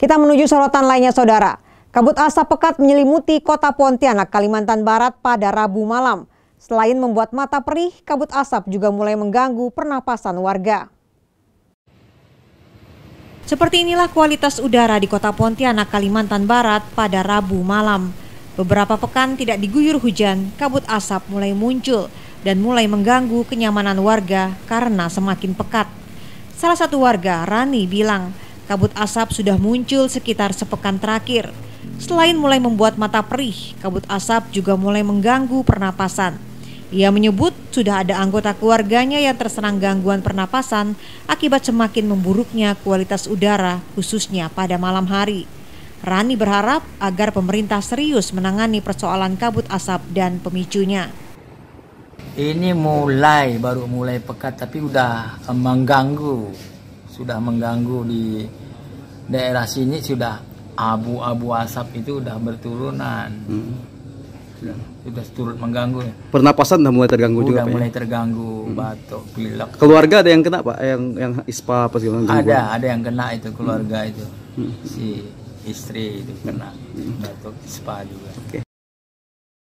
Kita menuju sorotan lainnya saudara. Kabut asap pekat menyelimuti kota Pontianak, Kalimantan Barat pada Rabu malam. Selain membuat mata perih, kabut asap juga mulai mengganggu pernapasan warga. Seperti inilah kualitas udara di kota Pontianak, Kalimantan Barat pada Rabu malam. Beberapa pekan tidak diguyur hujan, kabut asap mulai muncul dan mulai mengganggu kenyamanan warga karena semakin pekat. Salah satu warga, Rani, bilang Kabut asap sudah muncul sekitar sepekan terakhir. Selain mulai membuat mata perih, kabut asap juga mulai mengganggu pernapasan. Ia menyebut sudah ada anggota keluarganya yang terserang gangguan pernapasan akibat semakin memburuknya kualitas udara, khususnya pada malam hari. Rani berharap agar pemerintah serius menangani persoalan kabut asap dan pemicunya. Ini mulai baru mulai pekat tapi udah mengganggu, sudah mengganggu di daerah sini sudah abu-abu asap itu udah berturunan. Hmm. Sudah. turut mengganggu. Ya. Pernapasan udah mulai terganggu udah juga. Ya? mulai ya? terganggu, hmm. batuk, pilek. Keluarga ada yang kena pak? Yang yang ispa apa sih Ada, Ada, ada yang kena itu keluarga hmm. itu. Hmm. Si istri itu kena hmm. batuk ispa juga. Okay.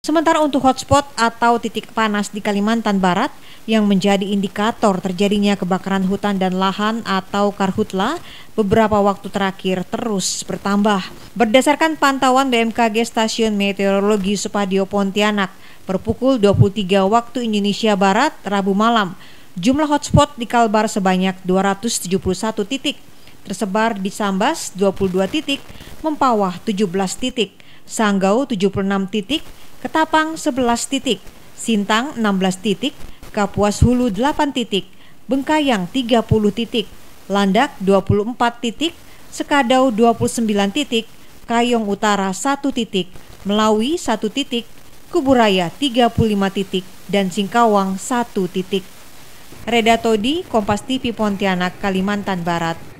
Sementara untuk hotspot atau titik panas di Kalimantan Barat yang menjadi indikator terjadinya kebakaran hutan dan lahan atau karhutla beberapa waktu terakhir terus bertambah. Berdasarkan pantauan BMKG Stasiun Meteorologi Supadio Pontianak, per pukul 23 waktu Indonesia Barat Rabu malam, jumlah hotspot di Kalbar sebanyak 271 titik tersebar di Sambas 22 titik, Mempawah 17 titik, Sanggau 76 titik, Ketapang 11 titik, Sintang 16 titik, Kapuas Hulu 8 titik, Bengkayang 30 titik, Landak 24 titik, Sekadau 29 titik, Kayong Utara 1 titik, Melawi 1 titik, Kuburaya 35 titik, dan Singkawang 1 titik. Reda Todi, Kompas TV Pontianak, Kalimantan Barat.